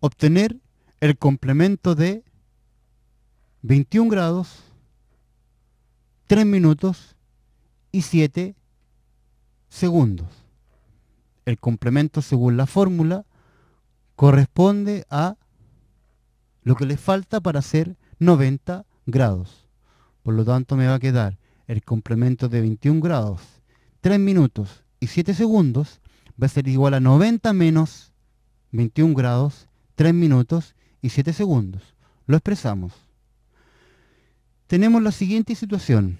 Obtener el complemento de 21 grados, 3 minutos y 7 segundos. El complemento según la fórmula corresponde a lo que le falta para hacer 90 grados. Por lo tanto me va a quedar el complemento de 21 grados, 3 minutos y 7 segundos va a ser igual a 90 menos 21 grados, 3 minutos y 7 segundos. Lo expresamos. Tenemos la siguiente situación.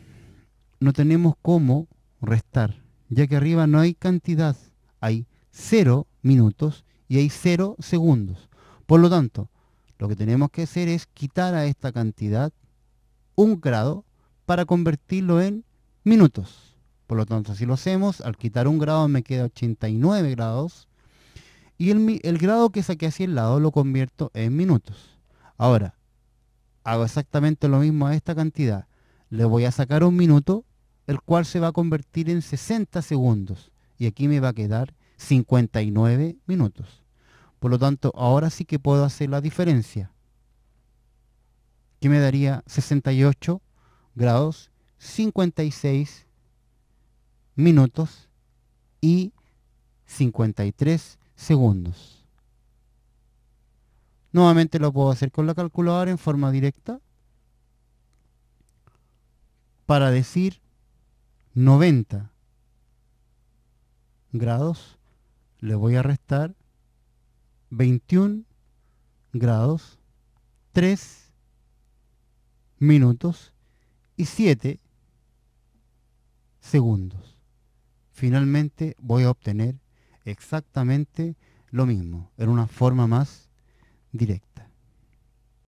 No tenemos cómo restar, ya que arriba no hay cantidad, hay 0 minutos y hay 0 segundos. Por lo tanto, lo que tenemos que hacer es quitar a esta cantidad un grado para convertirlo en minutos. Por lo tanto, si lo hacemos, al quitar un grado me queda 89 grados y el, grado que saqué hacia el lado lo convierto en minutos. Ahora, hago exactamente lo mismo a esta cantidad. Le voy a sacar un minuto, el cual se va a convertir en 60 segundos. Y aquí me va a quedar 59 minutos. Por lo tanto, ahora sí que puedo hacer la diferencia. Que me daría 68 grados, 56 minutos y 53 segundos. Nuevamente lo puedo hacer con la calculadora en forma directa para decir 90 grados. Le voy a restar 21 grados, 3 minutos y 7 segundos. Finalmente voy a obtener exactamente lo mismo, en una forma más directa.